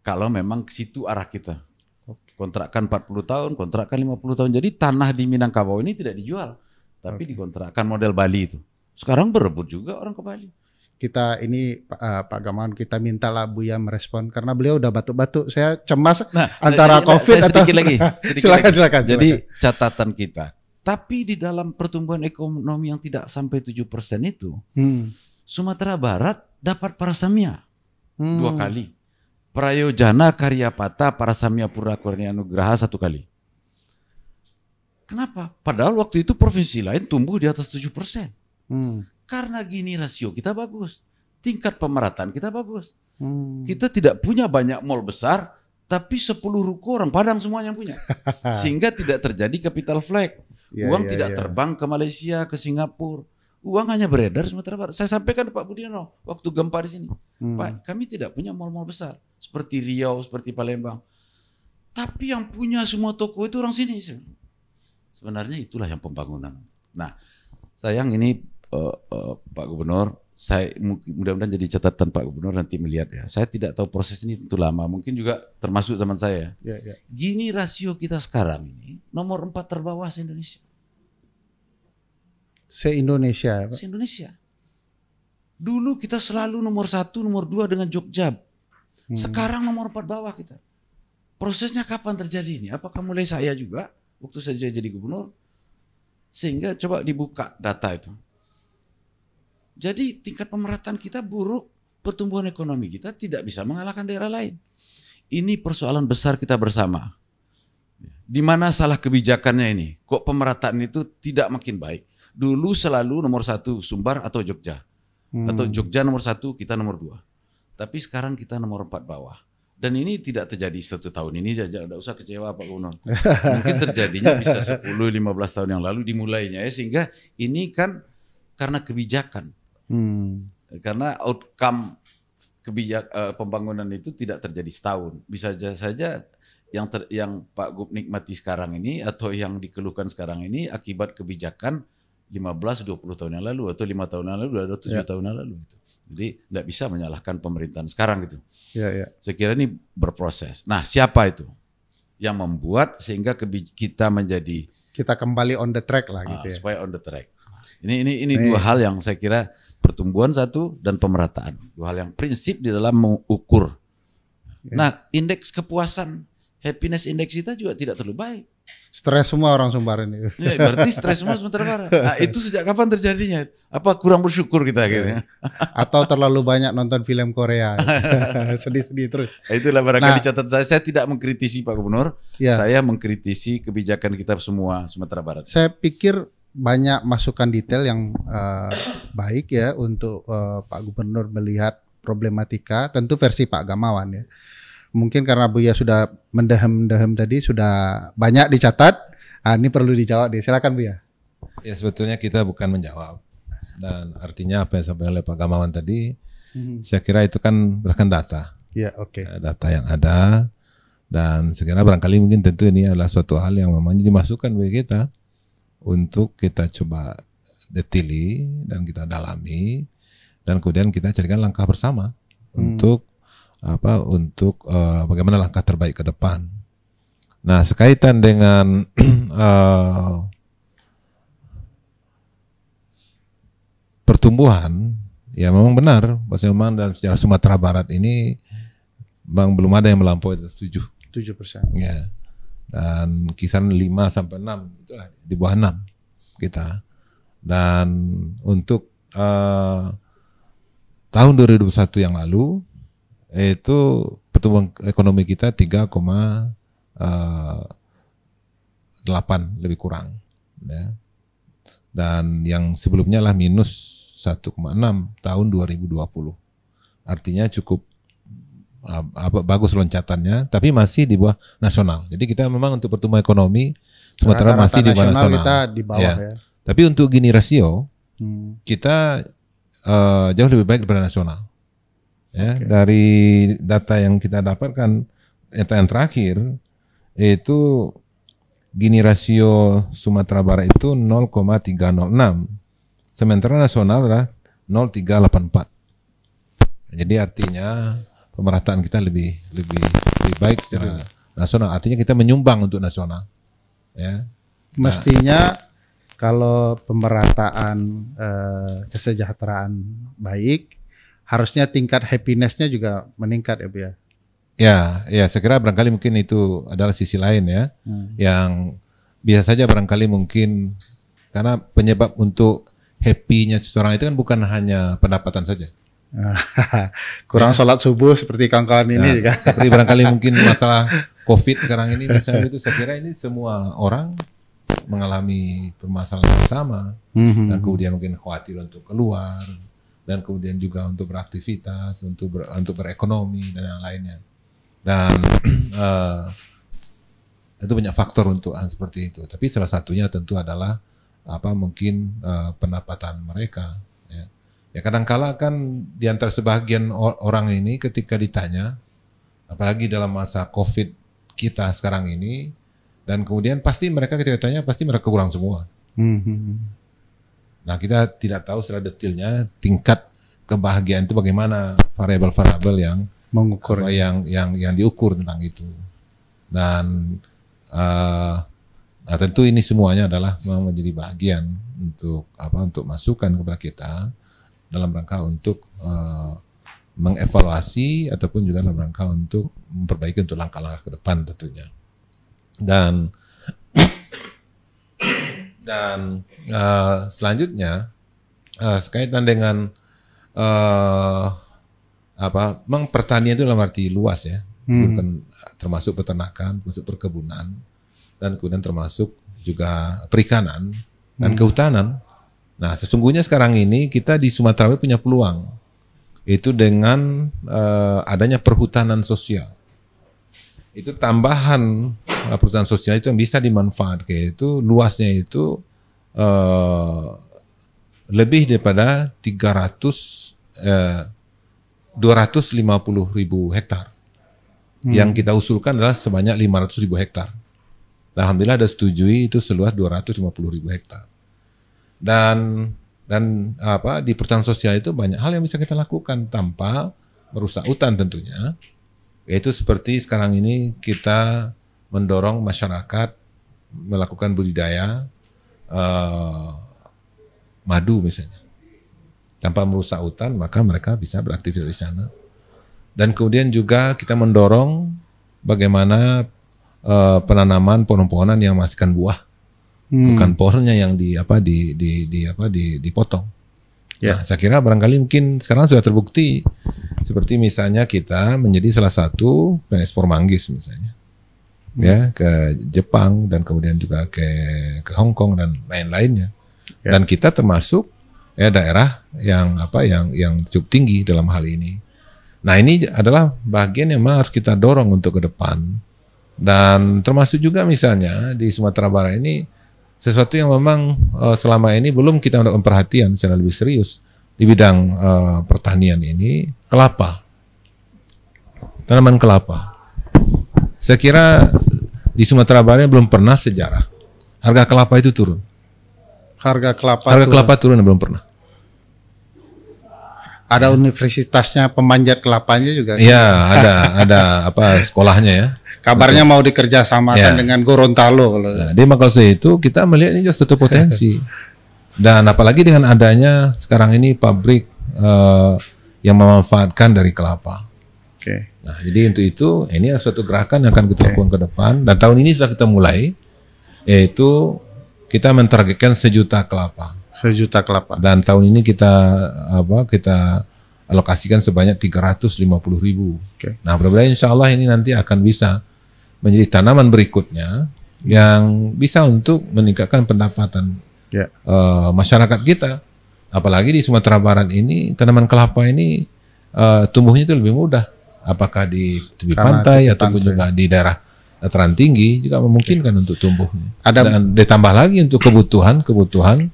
Kalau memang ke situ arah kita. Okay. Kontrakkan 40 tahun, kontrakkan 50 tahun. Jadi tanah di Minangkabau ini tidak dijual, tapi okay. dikontrakkan model Bali itu. Sekarang berebut juga orang ke Bali kita ini uh, Pak Gamawan kita mintalah Buya merespon karena beliau udah batuk-batuk. Saya cemas nah, antara nah, COVID saya sedikit atau lagi, sedikit silakan, lagi. Silakan, silakan. Jadi catatan kita tapi di dalam pertumbuhan ekonomi yang tidak sampai 7% itu, hmm. Sumatera Barat dapat parasamia hmm. dua kali. Prayojana Karyapata Parasamya Pura Kurnia Nugraha satu kali. Kenapa? Padahal waktu itu provinsi lain tumbuh di atas 7%. Hmm. Karena gini rasio kita bagus. Tingkat pemerataan kita bagus. Hmm. Kita tidak punya banyak mall besar, tapi 10 ruko orang Padang semuanya punya. *laughs* Sehingga tidak terjadi capital flag yeah, uang yeah, tidak yeah. terbang ke Malaysia, ke Singapura. Uang hanya beredar Sumatera Barat. Saya sampaikan Pak Budiono waktu gempa di sini. Hmm. Pak, kami tidak punya mal-mal besar seperti Riau, seperti Palembang. Tapi yang punya semua toko itu orang sini. Sebenarnya itulah yang pembangunan. Nah, sayang ini uh, uh, Pak Gubernur saya mudah-mudahan jadi catatan Pak Gubernur nanti melihat ya. Saya tidak tahu proses ini tentu lama, mungkin juga termasuk zaman saya. Ya, ya. Gini rasio kita sekarang ini nomor empat terbawah se Indonesia. Se Indonesia. Ya, se Indonesia. Dulu kita selalu nomor satu, nomor dua dengan Jogja. Hmm. Sekarang nomor empat bawah kita. Prosesnya kapan terjadi ini? Apakah mulai saya juga waktu saya jadi gubernur? Sehingga coba dibuka data itu jadi tingkat pemerataan kita buruk, pertumbuhan ekonomi kita tidak bisa mengalahkan daerah lain. Ini persoalan besar kita bersama. Di mana salah kebijakannya ini? Kok pemerataan itu tidak makin baik? Dulu selalu nomor satu Sumbar atau Jogja. Hmm. Atau Jogja nomor satu, kita nomor dua. Tapi sekarang kita nomor empat bawah. Dan ini tidak terjadi satu tahun ini jangan Tidak usah kecewa Pak Gunon. *laughs* Mungkin terjadinya bisa 10-15 tahun yang lalu dimulainya ya. Sehingga ini kan karena kebijakan Hmm. Karena outcome kebijak uh, eh, pembangunan itu tidak terjadi setahun. Bisa saja yang ter, yang Pak Gub nikmati sekarang ini atau yang dikeluhkan sekarang ini akibat kebijakan 15-20 tahun yang lalu atau lima tahun yang lalu atau tujuh ya. tahun yang lalu gitu. Jadi tidak bisa menyalahkan pemerintahan sekarang gitu. Ya, ya. Saya kira ini berproses. Nah siapa itu yang membuat sehingga kita menjadi kita kembali on the track lah gitu uh, ya. Supaya on the track. Ini ini ini nah, dua hal yang saya kira pertumbuhan satu dan pemerataan dua hal yang prinsip di dalam mengukur ya. nah indeks kepuasan happiness index kita juga tidak terlalu baik stres semua orang Sumbar ini. ya, berarti stres semua Sumatera Barat nah, itu sejak kapan terjadinya apa kurang bersyukur kita gitu *laughs* atau terlalu banyak nonton film Korea *laughs* sedih-sedih terus nah, itulah barangkali nah, dicatat saya saya tidak mengkritisi Pak Gubernur ya. saya mengkritisi kebijakan kita semua Sumatera Barat saya pikir banyak masukan detail yang uh, baik ya untuk uh, Pak Gubernur melihat problematika tentu versi Pak Gamawan ya. Mungkin karena Buya sudah mendehem-dehem tadi sudah banyak dicatat. Nah, ini perlu dijawab deh. Silakan Buya. Ya sebetulnya kita bukan menjawab dan artinya apa yang disampaikan oleh Pak Gamawan tadi hmm. saya kira itu kan berdasarkan data. Ya, oke. Okay. Data yang ada dan sekarang barangkali mungkin tentu ini adalah suatu hal yang memang dimasukkan bagi kita untuk kita coba detili dan kita dalami dan kemudian kita carikan langkah bersama hmm. untuk apa untuk uh, bagaimana langkah terbaik ke depan. Nah, sekaitan dengan uh, *clears throat* pertumbuhan ya memang benar bahwa memang dalam sejarah Sumatera Barat ini bang belum ada yang melampaui tujuh tujuh persen ya dan kisaran 5 sampai 6 itulah di bawah 6 kita. Dan untuk uh, tahun 2021 yang lalu itu pertumbuhan ekonomi kita 3,8 uh, eh, lebih kurang ya. Dan yang sebelumnya lah minus 1,6 tahun 2020. Artinya cukup Ah, apa bagus loncatannya tapi masih di bawah nasional. Jadi kita memang untuk pertumbuhan ekonomi Sumatera masih di bawah nasional. Kita di bawah ya. ya. Tapi untuk gini rasio hmm. kita uh, jauh lebih baik daripada nasional. Ya, okay. dari data yang kita dapatkan data yang terakhir itu gini rasio Sumatera Barat itu 0,306 sementara nasional adalah 0,384. Jadi artinya pemerataan kita lebih lebih lebih baik secara nasional. Artinya kita menyumbang untuk nasional. Ya. Mestinya kalau pemerataan eh, kesejahteraan baik, harusnya tingkat happinessnya juga meningkat ya Bu ya. Ya, ya saya kira barangkali mungkin itu adalah sisi lain ya, hmm. yang biasa saja barangkali mungkin karena penyebab untuk happy-nya seseorang itu kan bukan hanya pendapatan saja. *laughs* kurang ya. sholat subuh seperti kawan-kawan ini nah, juga. Ya, kan? seperti barangkali mungkin *laughs* masalah covid sekarang ini misalnya itu saya kira ini semua orang mengalami permasalahan yang sama mm-hmm. dan kemudian mungkin khawatir untuk keluar dan kemudian juga untuk beraktivitas untuk ber, untuk berekonomi dan yang lainnya dan uh, *clears throat* itu banyak faktor untuk hal seperti itu tapi salah satunya tentu adalah apa mungkin uh, pendapatan mereka ya Ya kadangkala kan di antara sebagian orang ini ketika ditanya, apalagi dalam masa COVID kita sekarang ini, dan kemudian pasti mereka ketika ditanya pasti mereka kurang semua. Hmm. Nah kita tidak tahu secara detailnya tingkat kebahagiaan itu bagaimana variabel-variabel yang mengukur apa, ya. yang yang yang diukur tentang itu. Dan uh, nah tentu ini semuanya adalah menjadi bagian untuk apa untuk masukan kepada kita dalam rangka untuk uh, mengevaluasi ataupun juga dalam rangka untuk memperbaiki untuk langkah-langkah ke depan tentunya. Dan *coughs* dan uh, selanjutnya uh, sekaitan dengan uh, apa pertanian itu dalam arti luas ya hmm. bukan termasuk peternakan termasuk perkebunan dan kemudian termasuk juga perikanan dan hmm. kehutanan Nah, sesungguhnya sekarang ini kita di Sumatera punya peluang itu dengan uh, adanya perhutanan sosial. Itu tambahan uh, perhutanan sosial itu yang bisa dimanfaatkan yaitu luasnya itu uh, lebih daripada 300 eh, 250 ribu hektar. Hmm. Yang kita usulkan adalah sebanyak 500 ribu hektar. Alhamdulillah ada setujui itu seluas 250 ribu hektar dan dan apa di perhutanan sosial itu banyak hal yang bisa kita lakukan tanpa merusak hutan tentunya yaitu seperti sekarang ini kita mendorong masyarakat melakukan budidaya uh, madu misalnya tanpa merusak hutan maka mereka bisa beraktivitas di sana dan kemudian juga kita mendorong bagaimana uh, penanaman pohon-pohonan yang menghasilkan buah hmm. bukan porsenya yang di apa di di, di apa di dipotong. Ya. Nah, saya kira barangkali mungkin sekarang sudah terbukti seperti misalnya kita menjadi salah satu pengekspor manggis misalnya. Hmm. Ya, ke Jepang dan kemudian juga ke ke Hong Kong dan lain-lainnya. ya. Dan kita termasuk ya daerah yang apa yang yang cukup tinggi dalam hal ini. Nah, ini adalah bagian yang harus kita dorong untuk ke depan. Dan termasuk juga misalnya di Sumatera Barat ini sesuatu yang memang uh, selama ini belum kita mendapatkan perhatian secara lebih serius di bidang uh, pertanian ini kelapa tanaman kelapa saya kira di Sumatera Barat belum pernah sejarah harga kelapa itu turun harga kelapa harga turun. kelapa turun belum pernah ada universitasnya pemanjat kelapanya juga. ya ada ada apa sekolahnya ya. Kabarnya Betul. mau dikerja sama ya. dengan Gorontalo. nah, di Makassar itu kita melihat ini satu potensi. *laughs* Dan apalagi dengan adanya sekarang ini pabrik uh, yang memanfaatkan dari kelapa. Oke. Okay. Nah, jadi untuk itu ini adalah suatu gerakan yang akan kita lakukan okay. ke depan dan tahun ini sudah kita mulai yaitu kita mentargetkan sejuta kelapa. Sejuta kelapa. Dan tahun ini kita apa kita alokasikan sebanyak 350 ribu. Okay. Nah, berbeda insya Allah ini nanti akan bisa menjadi tanaman berikutnya yang bisa untuk meningkatkan pendapatan yeah. Ya. uh, masyarakat kita. Apalagi di Sumatera Barat ini tanaman kelapa ini uh, tumbuhnya itu lebih mudah. Apakah di tepi pantai ataupun juga di daerah dataran tinggi juga memungkinkan untuk tumbuhnya. Ada Dan ditambah lagi untuk kebutuhan kebutuhan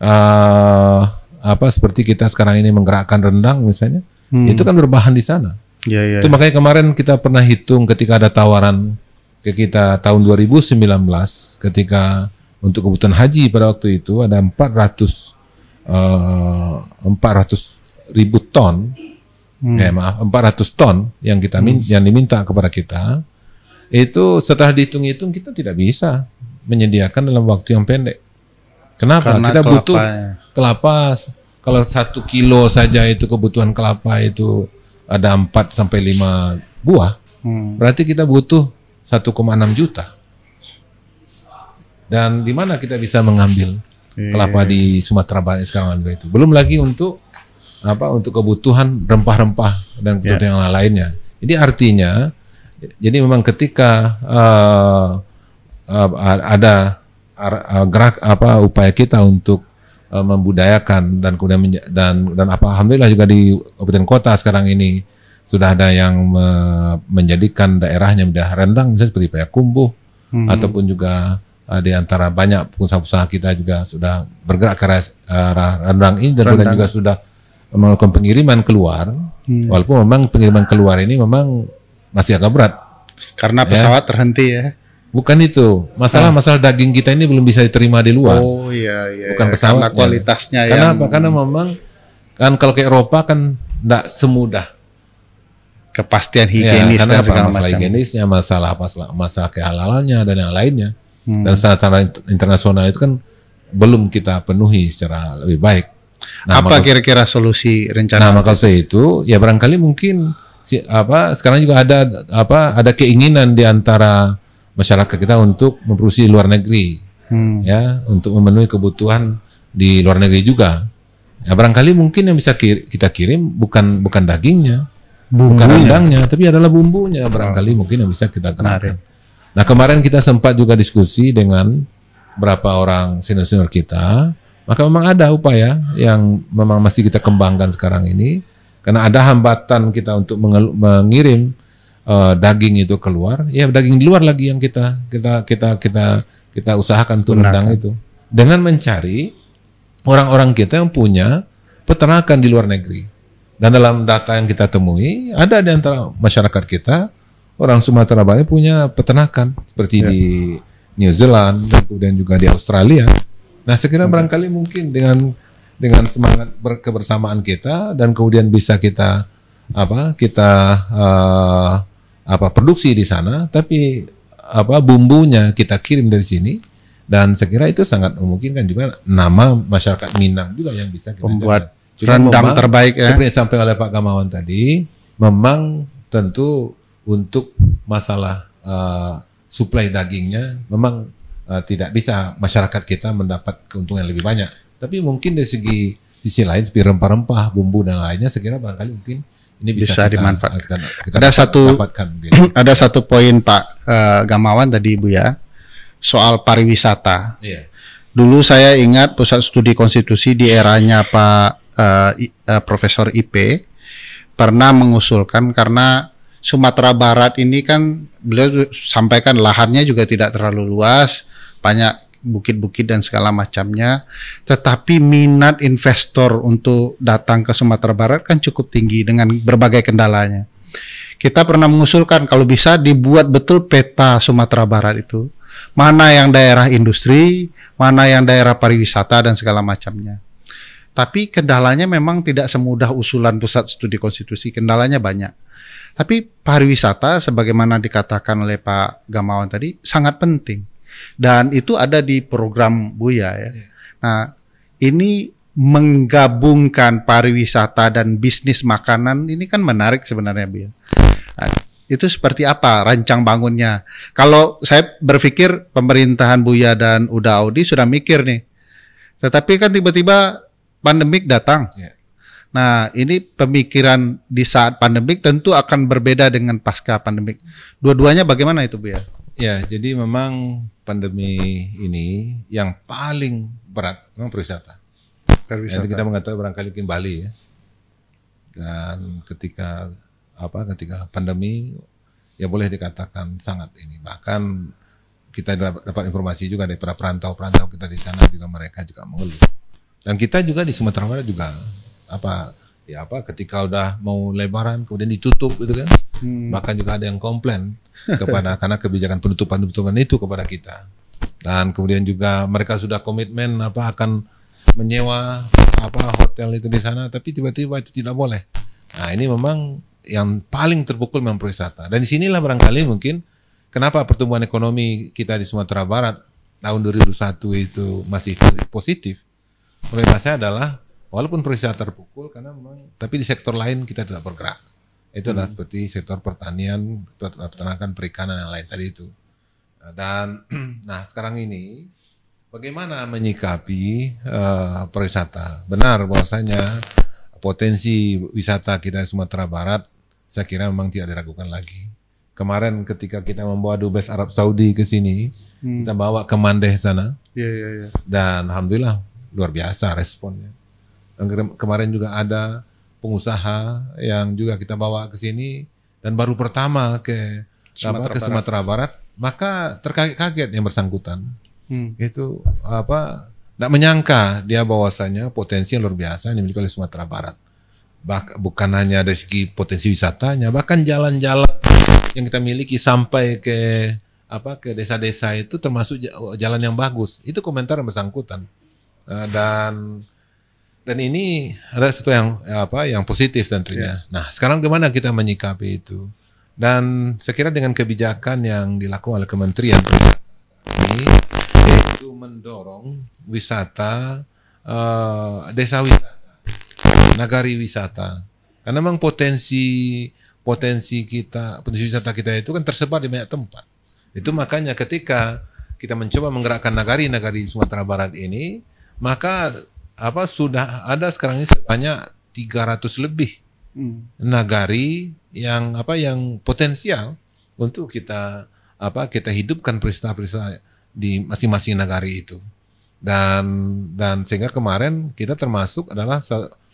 uh, apa seperti kita sekarang ini menggerakkan rendang misalnya, hmm. itu kan berbahan di sana. Ya, ya, itu ya. makanya kemarin kita pernah hitung ketika ada tawaran ke kita tahun 2019 ketika untuk kebutuhan haji pada waktu itu ada 400 uh, 400 ribu ton hmm. eh maaf 400 ton yang kita hmm. yang diminta kepada kita itu setelah dihitung-hitung kita tidak bisa menyediakan dalam waktu yang pendek. Kenapa? Karena kita kelapa butuh ya. kelapa kalau satu kilo saja itu kebutuhan kelapa itu ada 4 sampai 5 buah, hmm. berarti kita butuh 1,6 juta. Dan di mana kita bisa mengambil iya. kelapa di Sumatera Barat sekarang itu? Belum lagi untuk apa untuk kebutuhan rempah-rempah dan iya. kebutuhan yeah. yang lainnya. Jadi artinya jadi memang ketika uh, uh, ada uh, gerak apa upaya kita untuk uh, membudayakan dan kemudian dan dan apa alhamdulillah juga di kabupaten kota sekarang ini sudah ada yang me menjadikan daerahnya sudah rendang misalnya seperti Payakumbuh hmm. ataupun juga uh, di antara banyak pengusaha-pengusaha kita juga sudah bergerak ke arah rendang ini dan rendang. juga sudah melakukan pengiriman keluar hmm. walaupun memang pengiriman keluar ini memang masih agak berat karena ya. pesawat ya. terhenti ya Bukan itu. Masalah-masalah ah. daging kita ini belum bisa diterima di luar. Oh iya iya. Bukan iya. Karena ya. kualitasnya ya. Karena yang... apa? Karena memang kan kalau ke Eropa kan tidak semudah kepastian ya, higienis ya, dan apa, segala masalah macam. higienisnya, masalah masalah masalah kehalalannya dan yang lainnya. Hmm. Dan standar internasional itu kan belum kita penuhi secara lebih baik. Nah, apa kira-kira solusi rencana? Nah, maka saya itu ya barangkali mungkin si, apa sekarang juga ada apa ada keinginan di antara masyarakat kita untuk memproduksi luar negeri hmm. ya untuk memenuhi kebutuhan di luar negeri juga ya, barangkali mungkin yang bisa kir kita kirim bukan bukan dagingnya bumbunya. bukan rendangnya tapi adalah bumbunya barangkali oh. mungkin yang bisa kita kirim. nah kemarin kita sempat juga diskusi dengan berapa orang senior senior kita maka memang ada upaya yang memang mesti kita kembangkan sekarang ini karena ada hambatan kita untuk mengirim uh, daging itu keluar, ya daging di luar lagi yang kita kita kita kita kita usahakan tuh rendang itu dengan mencari orang-orang kita yang punya peternakan di luar negeri. Dan dalam data yang kita temui, ada di antara masyarakat kita orang Sumatera Barat punya peternakan seperti ya. di New Zealand dan juga di Australia. Nah, sekira hmm. barangkali mungkin dengan dengan semangat kebersamaan kita dan kemudian bisa kita apa kita uh, apa produksi di sana, tapi apa bumbunya kita kirim dari sini dan saya kira itu sangat memungkinkan juga nama masyarakat Minang juga yang bisa kita membuat rendang memang, terbaik ya. Seperti sampai oleh Pak Gamawan tadi, memang tentu untuk masalah uh, suplai dagingnya memang uh, tidak bisa masyarakat kita mendapat keuntungan lebih banyak. Tapi mungkin dari segi sisi lain seperti rempah-rempah, bumbu dan lainnya, saya kira barangkali mungkin ini bisa, bisa kita, dimanfaatkan. Kita ada satu gitu. *clears throat* ada satu poin Pak uh, Gamawan tadi Ibu ya soal pariwisata. Iya. Dulu saya ingat pusat studi konstitusi di eranya Pak uh, uh, Profesor IP pernah mengusulkan karena Sumatera Barat ini kan beliau sampaikan lahannya juga tidak terlalu luas, banyak bukit-bukit dan segala macamnya. Tetapi minat investor untuk datang ke Sumatera Barat kan cukup tinggi dengan berbagai kendalanya. Kita pernah mengusulkan kalau bisa dibuat betul peta Sumatera Barat itu. Mana yang daerah industri, mana yang daerah pariwisata dan segala macamnya. Tapi kendalanya memang tidak semudah usulan pusat studi konstitusi, kendalanya banyak. Tapi pariwisata sebagaimana dikatakan oleh Pak Gamawan tadi sangat penting. Dan itu ada di program Buya ya. Iya. Nah, ini menggabungkan pariwisata dan bisnis makanan ini kan menarik sebenarnya Buya. Nah, itu seperti apa rancang bangunnya? Kalau saya berpikir pemerintahan Buya dan Uda Audi sudah mikir nih. Tetapi kan tiba-tiba pandemik datang. Yeah. Nah, ini pemikiran di saat pandemik tentu akan berbeda dengan pasca pandemik. Dua-duanya bagaimana itu Bu ya? Ya, jadi memang pandemi ini yang paling berat memang pariwisata. Nanti kita mengatakan barangkali mungkin Bali ya. Dan ketika apa ketika pandemi ya boleh dikatakan sangat ini. Bahkan kita dapat informasi juga dari para perantau-perantau kita di sana juga mereka juga mengeluh. Dan kita juga di Sumatera Barat juga apa ya apa ketika udah mau lebaran kemudian ditutup gitu kan hmm. bahkan juga ada yang komplain kepada *laughs* karena kebijakan penutupan penutupan itu kepada kita dan kemudian juga mereka sudah komitmen apa akan menyewa apa hotel itu di sana tapi tiba-tiba itu tidak boleh nah ini memang yang paling terpukul memang perwisata dan disinilah barangkali mungkin kenapa pertumbuhan ekonomi kita di Sumatera Barat tahun 2001 itu masih positif menurut saya adalah Walaupun perusahaan terpukul karena memang tapi di sektor lain kita tidak bergerak. Itu adalah hmm. seperti sektor pertanian, peternakan, perikanan yang lain tadi itu. Nah, dan *clears throat* nah sekarang ini bagaimana menyikapi uh, eh, perwisata? Benar bahwasanya potensi wisata kita Sumatera Barat saya kira memang tidak diragukan lagi. Kemarin ketika kita membawa dubes Arab Saudi ke sini, hmm. kita bawa ke Mandeh sana. yeah, yeah, Yeah. Dan alhamdulillah luar biasa responnya. Kemarin juga ada pengusaha yang juga kita bawa ke sini dan baru pertama ke Sumatera apa, ke Sumatera Barat, Barat maka terkaget-kaget yang bersangkutan. Hmm. Itu apa tidak menyangka dia bahwasanya potensi yang luar biasa yang dimiliki oleh Sumatera Barat. Bah, bukan hanya dari segi potensi wisatanya, bahkan jalan-jalan yang kita miliki sampai ke apa ke desa-desa itu termasuk jalan yang bagus. Itu komentar yang bersangkutan. Eh, dan dan ini ada satu yang apa yang positif tentunya. Yeah. Nah, sekarang gimana kita menyikapi itu? Dan saya dengan kebijakan yang dilakukan oleh Kementerian ini yaitu mendorong wisata uh, desa wisata, nagari wisata. Karena memang potensi potensi kita, potensi wisata kita itu kan tersebar di banyak tempat. Itu makanya ketika kita mencoba menggerakkan nagari-nagari Sumatera Barat ini, maka apa sudah ada sekarang ini sebanyak 300 lebih hmm. nagari yang apa yang potensial untuk kita apa kita hidupkan peristiwa-peristiwa di masing-masing nagari itu dan dan sehingga kemarin kita termasuk adalah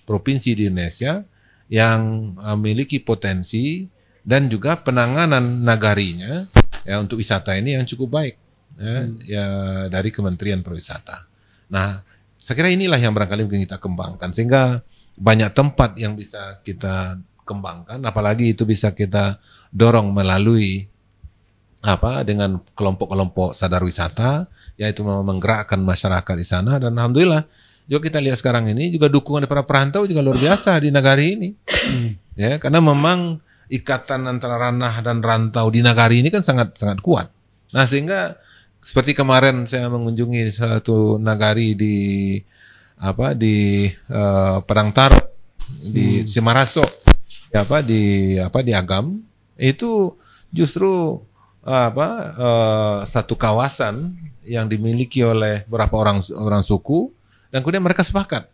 provinsi di Indonesia yang eh, memiliki potensi dan juga penanganan nagarinya ya untuk wisata ini yang cukup baik ya, hmm. ya dari Kementerian Pariwisata. Nah saya kira inilah yang barangkali mungkin kita kembangkan sehingga banyak tempat yang bisa kita kembangkan apalagi itu bisa kita dorong melalui apa dengan kelompok-kelompok sadar wisata yaitu menggerakkan masyarakat di sana dan alhamdulillah juga kita lihat sekarang ini juga dukungan dari para perantau juga luar biasa di nagari ini *clears throat* ya karena memang ikatan antara ranah dan rantau di nagari ini kan sangat sangat kuat nah sehingga seperti kemarin saya mengunjungi satu nagari di apa di uh, Perang Tar di hmm. Simaraso di apa di apa di Agam itu justru apa uh, satu kawasan yang dimiliki oleh beberapa orang orang suku dan kemudian mereka sepakat.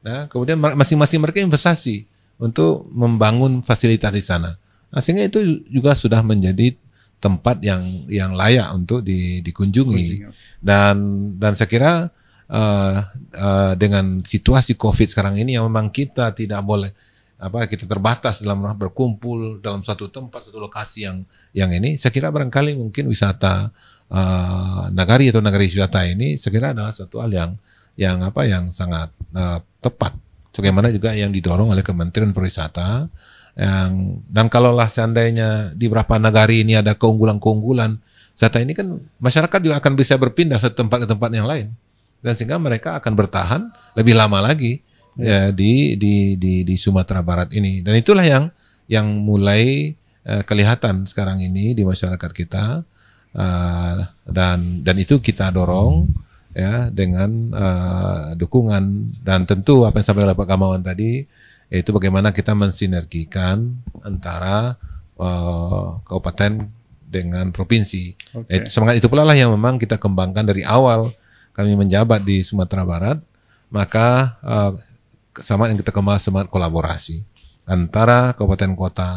Nah, kemudian masing-masing mereka investasi untuk membangun fasilitas di sana. Nah, sehingga itu juga sudah menjadi tempat yang yang layak untuk di, dikunjungi dan dan saya kira uh, uh, dengan situasi covid sekarang ini yang memang kita tidak boleh apa kita terbatas dalam berkumpul dalam satu tempat satu lokasi yang yang ini saya kira barangkali mungkin wisata uh, nagari atau nagari wisata ini saya kira adalah suatu hal yang yang apa yang sangat uh, tepat bagaimana juga yang didorong oleh Kementerian Pariwisata yang dan kalaulah seandainya di beberapa negara ini ada keunggulan-keunggulan serta ini kan masyarakat juga akan bisa berpindah satu tempat ke tempat yang lain dan sehingga mereka akan bertahan lebih lama lagi ya, ya di, di di di Sumatera Barat ini dan itulah yang yang mulai uh, kelihatan sekarang ini di masyarakat kita uh, dan dan itu kita dorong ya dengan uh, dukungan dan tentu apa yang oleh Pak Kamawan tadi yaitu bagaimana kita mensinergikan antara uh, kabupaten dengan provinsi. Okay. Eh, semangat itu pula lah yang memang kita kembangkan dari awal kami menjabat di Sumatera Barat, maka uh, eh, sama yang kita kemas semangat kolaborasi antara kabupaten kota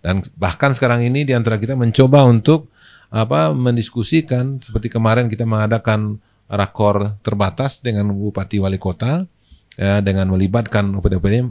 dan bahkan sekarang ini di antara kita mencoba untuk apa mendiskusikan seperti kemarin kita mengadakan rakor terbatas dengan bupati wali kota ya, dengan melibatkan OPD-OPD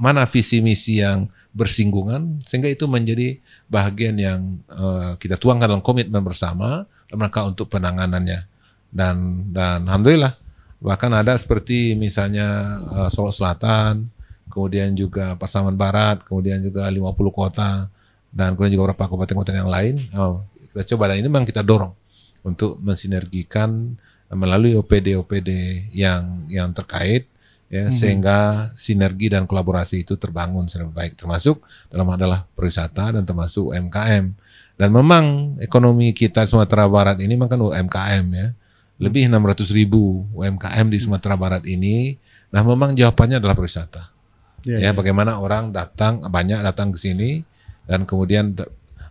mana visi misi yang bersinggungan sehingga itu menjadi bagian yang uh, kita tuangkan dalam komitmen bersama dalam untuk penanganannya dan dan alhamdulillah bahkan ada seperti misalnya uh, eh, Solo Selatan kemudian juga Pasaman Barat kemudian juga 50 kota dan kemudian juga beberapa kabupaten-kabupaten yang lain oh, kita coba dan ini memang kita dorong untuk mensinergikan melalui OPD OPD yang yang terkait ya hmm. sehingga sinergi dan kolaborasi itu terbangun secara baik termasuk dalam adalah perwisata dan termasuk UMKM dan memang ekonomi kita Sumatera Barat ini kan UMKM ya lebih 600 ribu UMKM di Sumatera Barat ini nah memang jawabannya adalah perwisata yeah, ya yeah. bagaimana orang datang banyak datang ke sini dan kemudian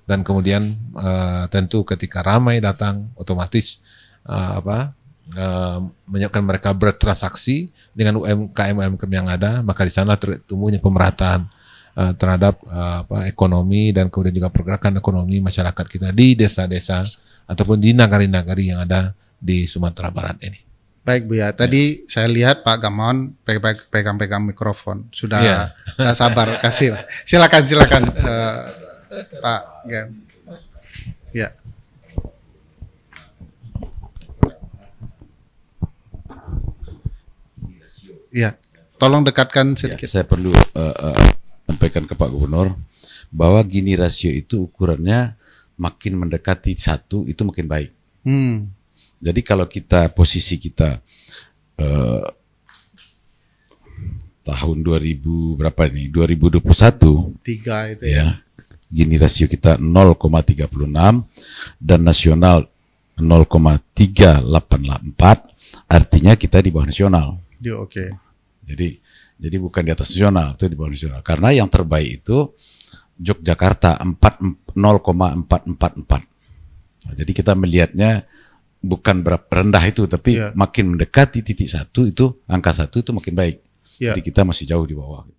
dan kemudian uh, tentu ketika ramai datang otomatis uh, apa Eh, menyebabkan mereka bertransaksi dengan UMKM UMKM yang ada, maka di sana tumbuhnya pemerataan eh, terhadap eh, apa, ekonomi dan kemudian juga pergerakan ekonomi masyarakat kita di desa-desa ataupun di nagari-nagari yang ada di Sumatera Barat ini. Baik Bu ya, ya. tadi ya. saya lihat Pak Gamon pegang-pegang mikrofon, sudah ya. sabar kasih. Silakan silakan uh, Pak Gam. Ya. ya tolong dekatkan ya, sedikit. Ya, saya perlu uh, uh, sampaikan ke Pak Gubernur bahwa gini rasio itu ukurannya makin mendekati satu itu makin baik. Hmm. Jadi kalau kita posisi kita uh, tahun 2000 berapa puluh 2021 tiga itu ya. ya. Gini rasio kita 0,36 dan nasional 0,384 artinya kita di bawah nasional. Dia oke. Okay. Jadi jadi bukan di atas nasional, itu di bawah nasional. Karena yang terbaik itu Yogyakarta 0,444. Nah, jadi kita melihatnya bukan berapa rendah itu, tapi yeah. makin mendekati titik satu itu angka satu itu makin baik. Yeah. Jadi kita masih jauh di bawah.